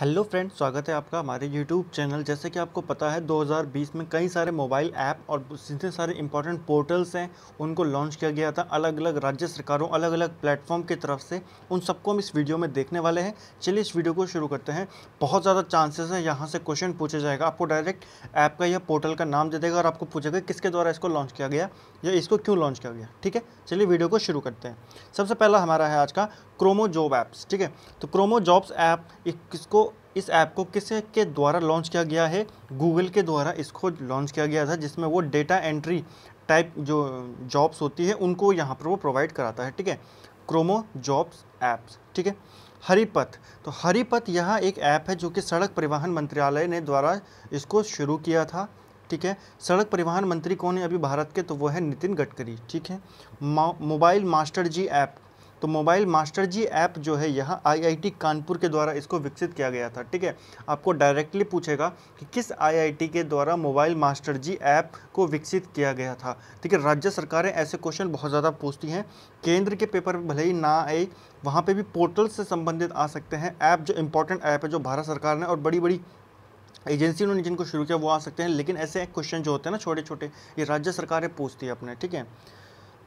hello friend स्वागत है आपका हमारे यूट्यूब चैनल जैसे कि आपको पता है 2020 में कई सारे मोबाइल ऐप और जितने सारे इंपॉर्टेंट पोर्टल्स हैं उनको लॉन्च किया गया था अलग अलग राज्य सरकारों अलग अलग प्लेटफॉर्म की तरफ से उन सबको हम इस वीडियो में देखने वाले हैं चलिए इस वीडियो को शुरू करते हैं बहुत ज़्यादा चांसेस है यहाँ से क्वेश्चन पूछा जाएगा आपको डायरेक्ट ऐप का या पोर्टल का नाम दे देगा और आपको पूछेगा किसके द्वारा इसको लॉन्च किया गया या इसको क्यों लॉन्च किया गया ठीक है चलिए वीडियो को शुरू करते हैं सबसे पहला हमारा है आज का क्रोमो जॉब ऐप्स ठीक है तो क्रोमो जॉब्स ऐप किसको इस ऐप को किस के द्वारा लॉन्च किया गया है गूगल के द्वारा इसको लॉन्च किया गया था जिसमें वो डेटा एंट्री टाइप जो जॉब्स होती है उनको यहाँ पर वो प्रोवाइड कराता है ठीक है क्रोमो जॉब्स ऐप्स ठीक है हरिपथ तो हरिपथ यह एक ऐप है जो कि सड़क परिवहन मंत्रालय ने द्वारा इसको शुरू किया था ठीक है सड़क परिवहन मंत्री कौन है अभी भारत के तो वो है नितिन गडकरी ठीक है मोबाइल मास्टर जी ऐप तो मोबाइल मास्टर जी ऐप जो है यह आईआईटी कानपुर के द्वारा इसको विकसित किया गया था ठीक है आपको डायरेक्टली पूछेगा कि किस आईआईटी के द्वारा मोबाइल मास्टर जी ऐप को विकसित किया गया था ठीक है राज्य सरकारें ऐसे क्वेश्चन बहुत ज़्यादा पूछती हैं केंद्र के पेपर भले ही ना आए वहाँ पर भी पोर्टल से संबंधित आ सकते हैं ऐप जो इंपॉर्टेंट ऐप है जो भारत सरकार ने और बड़ी बड़ी एजेंसी ने जिनको शुरू किया वो आ सकते हैं लेकिन ऐसे क्वेश्चन जो होते हैं ना छोटे छोटे ये राज्य सरकारें पूछती है अपने ठीक है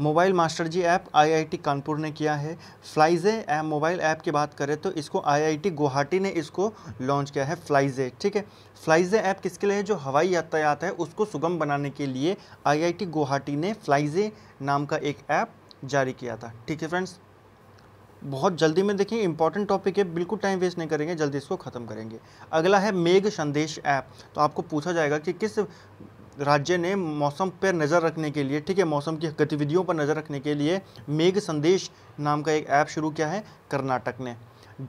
mobile master ji app IIT Kanpur ने किया है फ्लाइजे ऐप मोबाइल ऐप की बात करें तो इसको आईआईटी गुवाहाटी ने इसको लॉन्च किया है फ्लाइजे ठीक है फ्लाइजे ऐप किसके लिए है जो हवाई यातायात है उसको सुगम बनाने के लिए आईआईटी गुवाहाटी ने फ्लाइजे नाम का एक ऐप जारी किया था ठीक है फ्रेंड्स बहुत जल्दी में देखिए इंपॉर्टेंट टॉपिक है बिल्कुल टाइम वेस्ट नहीं करेंगे जल्दी इसको ख़त्म करेंगे अगला है मेघ संदेश ऐप तो आपको पूछा जाएगा कि किस राज्य ने मौसम पर नज़र रखने के लिए ठीक है मौसम की गतिविधियों पर नज़र रखने के लिए मेघ संदेश नाम का एक ऐप शुरू किया है कर्नाटक ने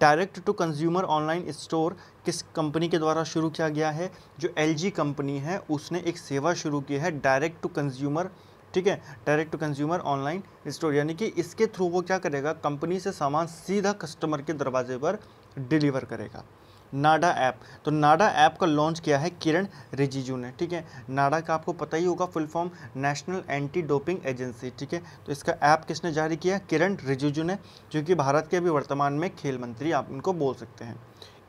direct to consumer online store किस कंपनी के द्वारा शुरू किया गया है जो एल कंपनी है उसने एक सेवा शुरू की है डायरेक्ट टू कंज्यूमर ठीक है direct to consumer online store यानी कि इसके थ्रू वो क्या करेगा कंपनी से सामान सीधा कस्टमर के दरवाजे पर डिलीवर करेगा नाडा ऐप तो नाडा ऐप का लॉन्च किया है किरण रिजिजू ने ठीक है नाडा का आपको पता ही होगा full form national anti doping agency ठीक है तो इसका ऐप किसने जारी किया किरण रिजिजू ने जो कि भारत के अभी वर्तमान में खेल मंत्री आप इनको बोल सकते हैं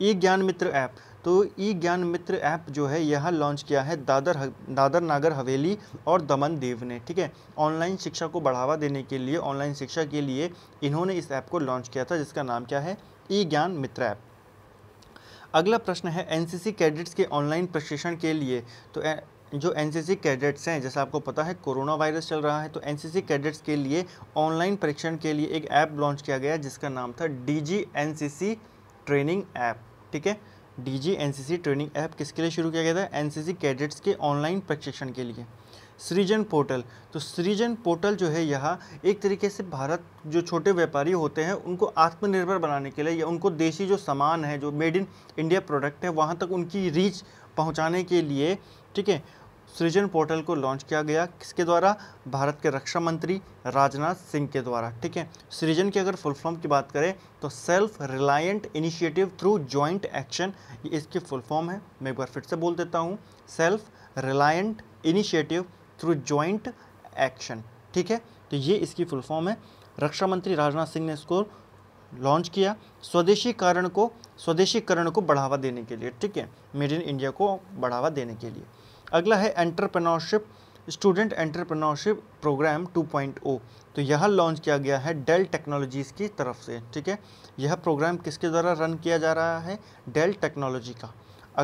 ई ज्ञान मित्र ऐप तो ई ज्ञान मित्र ऐप जो है यह लॉन्च किया है दादर दादर नागर हवेली और दमन देव ने ठीक है ऑनलाइन शिक्षा को बढ़ावा देने के लिए ऑनलाइन शिक्षा के लिए इन्होंने इस ऐप को लॉन्च किया था जिसका नाम क्या है ई ज्ञान मित्र ऐप अगला प्रश्न है एनसीसी कैडेट्स के ऑनलाइन प्रशिक्षण के लिए तो ए, जो एनसीसी कैडेट्स हैं जैसा आपको पता है कोरोना वायरस चल रहा है तो एनसीसी कैडेट्स के लिए ऑनलाइन परीक्षण के लिए एक ऐप लॉन्च किया गया जिसका नाम था डीजी एनसीसी ट्रेनिंग ऐप ठीक है डीजी एनसीसी ट्रेनिंग ऐप किसके लिए शुरू किया गया था एनसीसी कैडेट्स के ऑनलाइन प्रशिक्षण के लिए सृजन पोर्टल तो सृजन पोर्टल जो है यह एक तरीके से भारत जो छोटे व्यापारी होते हैं उनको आत्मनिर्भर बनाने के लिए या उनको देशी जो सामान है जो मेड इन इंडिया प्रोडक्ट है वहाँ तक उनकी रीच पहुँचाने के लिए ठीक है सृजन पोर्टल को लॉन्च किया गया किसके द्वारा भारत के रक्षा मंत्री राजनाथ सिंह के द्वारा ठीक है सृजन की अगर फुल फॉर्म की बात करें तो self reliant initiative through joint action ये इसकी फुल फॉर्म है मैं एक बार फिर से बोल देता हूँ self reliant initiative through joint action ठीक है तो ये इसकी फुल फॉर्म है रक्षा मंत्री राजनाथ सिंह ने इसको लॉन्च किया स्वदेशीकरण को स्वदेशीकरण को बढ़ावा देने के लिए ठीक है मेड इन इंडिया को बढ़ावा देने के लिए अगला है एंटरप्रेन्योरशिप स्टूडेंट एंटरप्रेन्योरशिप प्रोग्राम 2.0 तो यह लॉन्च किया गया है डेल टेक्नोलॉजीज़ की तरफ से ठीक है यह प्रोग्राम किसके द्वारा रन किया जा रहा है डेल टेक्नोलॉजी का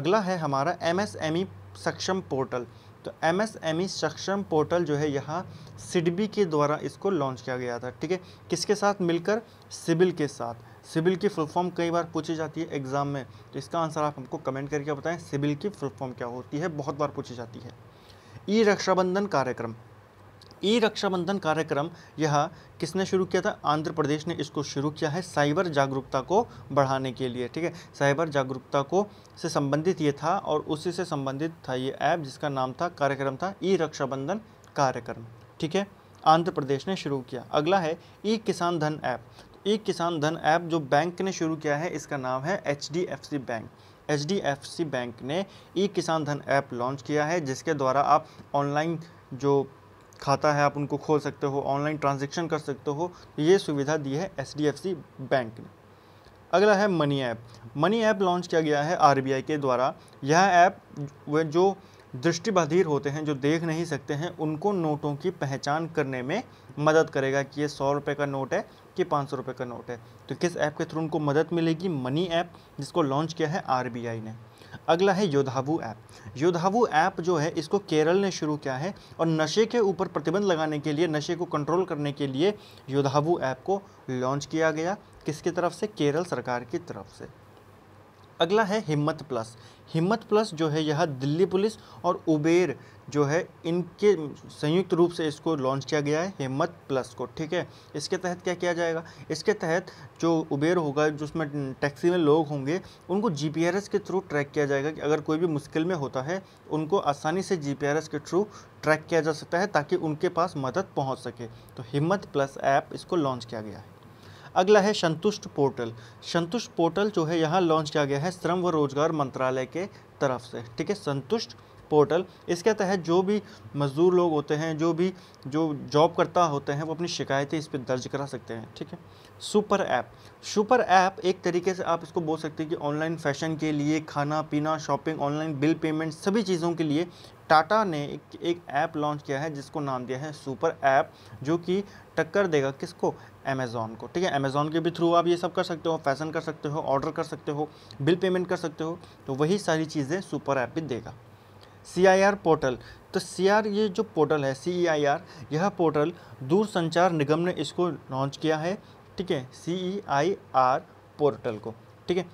अगला है हमारा एम e सक्षम पोर्टल तो M S M E Saksham portal जो है यहाँ सिडबी के द्वारा इसको लॉन्च किया गया था ठीक है किसके साथ मिलकर सिबिल के साथ सिबिल की फुल फॉर्म कई बार पूछी जाती है एग्ज़ाम में तो इसका आंसर आप हमको कमेंट करके बताएं सिबिल की फुल फॉर्म क्या होती है बहुत बार पूछी जाती है ई रक्षाबंधन कार्यक्रम ई रक्षाबंधन कार्यक्रम यह किसने शुरू किया था आंध्र प्रदेश ने इसको शुरू किया है साइबर जागरूकता को बढ़ाने के लिए ठीक है साइबर जागरूकता को से संबंधित ये था और उसी से संबंधित था ये ऐप जिसका नाम था कार्यक्रम था ई रक्षाबंधन कार्यक्रम ठीक है आंध्र प्रदेश ने शुरू किया अगला है ई किसान धन ऐप ई किसान धन ऐप जो बैंक ने शुरू किया है इसका नाम है एच बैंक एच बैंक ने ई किसान धन ऐप लॉन्च किया है जिसके द्वारा आप ऑनलाइन जो खाता है आप उनको खोल सकते हो ऑनलाइन ट्रांजेक्शन कर सकते हो ये सुविधा दी है एच बैंक ने अगला है money app money app launch किया गया है आई के द्वारा यह ऐप वह जो दृष्टिबाधिर होते हैं जो देख नहीं सकते हैं उनको नोटों की पहचान करने में मदद करेगा कि ये सौ रुपये का नोट है कि पाँच सौ रुपये का नोट है तो किस ऐप के थ्रू उनको मदद मिलेगी मनी ऐप जिसको लॉन्च किया है आई ने अगला है योधावू ऐप योधावू ऐप जो है इसको केरल ने शुरू किया है और नशे के ऊपर प्रतिबंध लगाने के लिए नशे को कंट्रोल करने के लिए योधावू ऐप को लॉन्च किया गया किसकी तरफ से केरल सरकार की तरफ से अगला है हिम्मत प्लस हिम्मत प्लस जो है यह दिल्ली पुलिस और उबेर जो है इनके संयुक्त रूप से इसको लॉन्च किया गया है हिम्मत प्लस को ठीक है इसके तहत क्या किया जाएगा इसके तहत जो उबेर होगा जिसमें टैक्सी में लोग होंगे उनको जी के थ्रू ट्रैक किया जाएगा कि अगर कोई भी मुश्किल में होता है उनको आसानी से जी के थ्रू ट्रैक किया जा सकता है ताकि उनके पास मदद पहुँच सके तो हिम्मत प्लस ऐप इसको लॉन्च किया गया है अगला है संतुष्ट पोर्टल संतुष्ट पोर्टल जो है यहाँ लॉन्च किया गया है श्रम व रोजगार मंत्रालय के तरफ से ठीक है संतुष्ट पोर्टल इसके तहत जो भी मज़दूर लोग होते हैं जो भी जो जॉब करता होते हैं वो अपनी शिकायतें इस पर दर्ज करा सकते हैं ठीक है सुपर ऐप सुपर ऐप एक तरीके से आप इसको बोल सकते हैं कि ऑनलाइन फैशन के लिए खाना पीना शॉपिंग ऑनलाइन बिल पेमेंट सभी चीज़ों के लिए टाटा ने एक ऐप लॉन्च किया है जिसको नाम दिया है सुपर ऐप जो कि टक्कर देगा किसको अमेज़ॉन को ठीक है अमेज़ॉन के भी थ्रू आप ये सब कर सकते हो फैशन कर सकते हो ऑर्डर कर सकते हो बिल पेमेंट कर सकते हो तो वही सारी चीज़ें सुपर ऐप भी देगा सी आई आर पोर्टल तो सी आर ये जो पोर्टल है सी ई आई आर यह पोर्टल दूरसंचार निगम ने इसको लॉन्च किया है ठीक है सी ई आई आर पोर्टल को ठीक है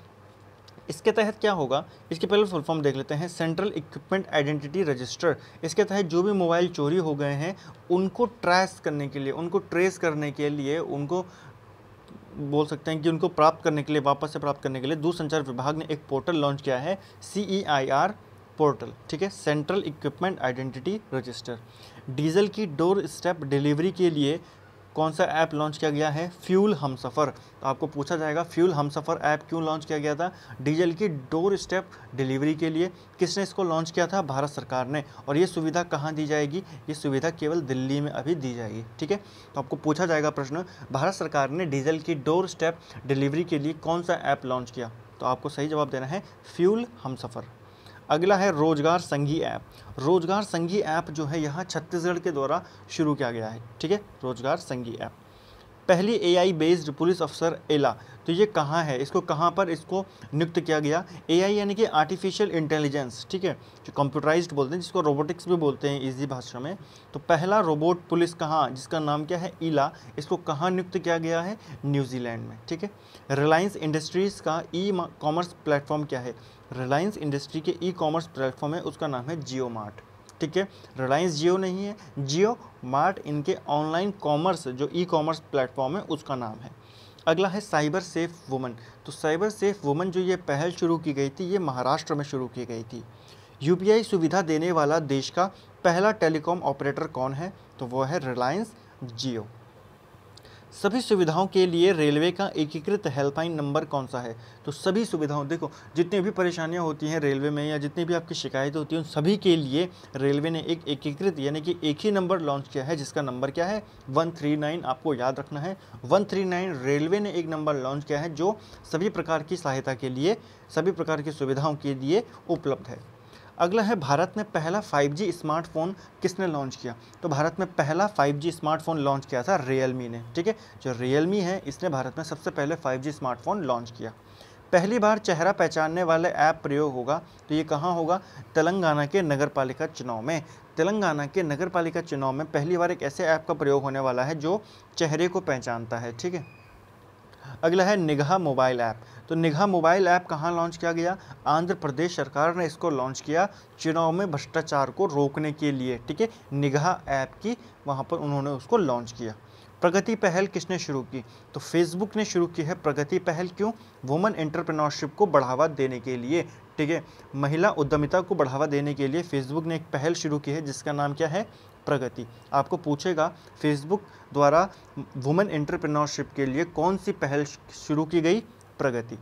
इसके तहत क्या होगा इसके पहले फुल फॉर्म देख लेते हैं सेंट्रल इक्विपमेंट आइडेंटिटी रजिस्टर इसके तहत जो भी मोबाइल चोरी हो गए हैं उनको ट्रैस करने के लिए उनको ट्रेस करने के लिए उनको बोल सकते हैं कि उनको प्राप्त करने के लिए वापस से प्राप्त करने के लिए दूरसंचार विभाग ने एक पोर्टल लॉन्च किया है सी ई आई आर पोर्टल ठीक है central equipment identity register diesel की डोर स्टेप डिलीवरी के लिए कौन सा ऐप लॉन्च किया गया है फ्यूल हम सफ़र तो आपको पूछा जाएगा फ्यूल हम सफ़र ऐप क्यों लॉन्च किया गया था डीजल की डोर स्टेप डिलीवरी के लिए किसने इसको लॉन्च किया था भारत सरकार ने और ये सुविधा कहाँ दी जाएगी ये सुविधा केवल दिल्ली में अभी दी जाएगी ठीक है तो आपको पूछा जाएगा प्रश्न भारत सरकार ने डीजल की डोर स्टेप डिलीवरी के लिए कौन सा ऐप लॉन्च किया तो आपको सही जवाब देना है फ्यूल हम सफ़र अगला है रोजगार संघी ऐप रोजगार संघी ऐप जो है यहाँ छत्तीसगढ़ के द्वारा शुरू किया गया है ठीक है रोजगार संघी ऐप पहली एआई बेस्ड पुलिस अफसर एला तो ये कहाँ है इसको कहाँ पर इसको नियुक्त किया गया एआई यानी कि आर्टिफिशियल इंटेलिजेंस ठीक है जो कंप्यूटराइज बोलते हैं जिसको रोबोटिक्स भी बोलते हैं इजी भाषा में तो पहला रोबोट पुलिस कहाँ जिसका नाम क्या है ईला इसको कहाँ नियुक्त किया गया है न्यूजीलैंड में ठीक है रिलायंस इंडस्ट्रीज़ का ई कॉमर्स प्लेटफॉर्म क्या है रिलायंस इंडस्ट्री के ई कॉमर्स प्लेटफॉर्म है उसका नाम है जियो मार्ट ठीक है रिलायंस जियो नहीं है जियो मार्ट इनके ऑनलाइन कॉमर्स जो ई कॉमर्स प्लेटफॉर्म है उसका नाम है अगला है साइबर सेफ वुमन तो साइबर सेफ वुमन जो ये पहल शुरू की गई थी ये महाराष्ट्र में शुरू की गई थी यू सुविधा देने वाला देश का पहला टेलीकॉम ऑपरेटर कौन है तो वो है रिलायंस जियो सभी सुविधाओं के लिए रेलवे का एकीकृत हेल्पलाइन नंबर कौन सा है तो सभी सुविधाओं देखो जितनी भी परेशानियां होती हैं रेलवे में या जितनी भी आपकी शिकायतें होती हैं उन सभी के लिए रेलवे ने एक एकीकृत यानी कि एक ही नंबर लॉन्च किया है जिसका नंबर क्या है 139 आपको याद रखना है 139 रेलवे ने एक नंबर लॉन्च किया है जो सभी प्रकार की सहायता के लिए सभी प्रकार की सुविधाओं के लिए उपलब्ध है अगला है भारत में पहला 5G स्मार्टफोन किसने लॉन्च किया तो भारत में पहला 5G स्मार्टफोन लॉन्च किया था रियलमी ने ठीक है जो रियलमी है इसने भारत में सबसे पहले 5G स्मार्टफोन लॉन्च किया पहली बार चेहरा पहचानने वाले ऐप प्रयोग होगा तो ये कहाँ होगा तेलंगाना के नगर पालिका चुनाव में तेलंगाना के नगर पालिका चुनाव में पहली बार एक ऐसे ऐप का प्रयोग होने वाला है जो चेहरे को पहचानता है ठीक है अगला है निगाह मोबाइल ऐप तो निगाह मोबाइल ऐप कहाँ लॉन्च किया गया आंध्र प्रदेश सरकार ने इसको लॉन्च किया चुनाव में भ्रष्टाचार को रोकने के लिए ठीक है निगाह ऐप की वहाँ पर उन्होंने उसको लॉन्च किया प्रगति पहल किसने शुरू की तो फेसबुक ने शुरू की है प्रगति पहल क्यों वुमेन एंटरप्रेन्योरशिप को बढ़ावा देने के लिए ठीक है महिला उद्यमिता को बढ़ावा देने के लिए फेसबुक ने एक पहल शुरू की है जिसका नाम क्या है प्रगति आपको पूछेगा फेसबुक द्वारा वुमेन एंटरप्रेन्योरशिप के लिए कौन सी पहल शुरू की गई प्रगति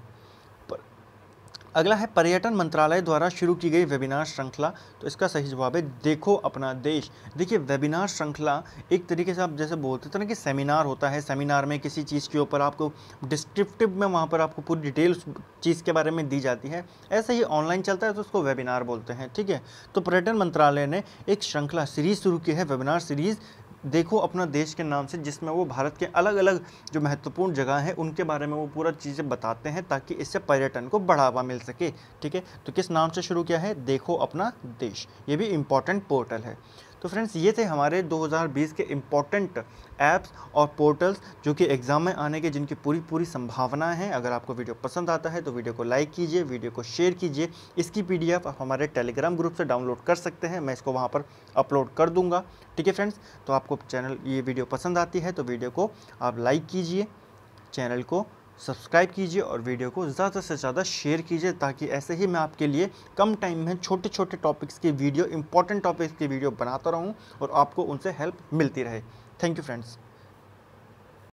अगला है पर्यटन मंत्रालय द्वारा शुरू की गई वेबिनार श्रृंखला तो इसका सही जवाब है देखो अपना देश देखिए वेबिनार श्रृंखला एक तरीके से आप जैसे बोलते थे ना कि सेमिनार होता है सेमिनार में किसी चीज़ के ऊपर आपको डिस्क्रिप्टिव में वहाँ पर आपको पूरी डिटेल उस चीज़ के बारे में दी जाती है ऐसे ही ऑनलाइन चलता है तो उसको वेबिनार बोलते हैं ठीक है तो पर्यटन मंत्रालय ने एक श्रृंखला सीरीज़ शुरू की है वेबिनार सीरीज़ देखो अपना देश के नाम से जिसमें वो भारत के अलग अलग जो महत्वपूर्ण जगह हैं उनके बारे में वो पूरा चीज़ें बताते हैं ताकि इससे पर्यटन को बढ़ावा मिल सके ठीक है तो किस नाम से शुरू किया है देखो अपना देश ये भी इम्पोर्टेंट पोर्टल है तो फ्रेंड्स ये थे हमारे 2020 के इम्पॉर्टेंट ऐप्स और पोर्टल्स जो कि एग्ज़ाम में आने के जिनकी पूरी पूरी संभावना है अगर आपको वीडियो पसंद आता है तो वीडियो को लाइक कीजिए वीडियो को शेयर कीजिए इसकी पीडीएफ आप हमारे टेलीग्राम ग्रुप से डाउनलोड कर सकते हैं मैं इसको वहाँ पर अपलोड कर दूँगा ठीक है फ्रेंड्स तो आपको चैनल ये वीडियो पसंद आती है तो वीडियो को आप लाइक कीजिए चैनल को सब्सक्राइब कीजिए और वीडियो को ज़्यादा से ज़्यादा शेयर कीजिए ताकि ऐसे ही मैं आपके लिए कम टाइम में छोटे छोटे टॉपिक्स की वीडियो इंपॉर्टेंट टॉपिक्स की वीडियो बनाता रहूँ और आपको उनसे हेल्प मिलती रहे थैंक यू फ्रेंड्स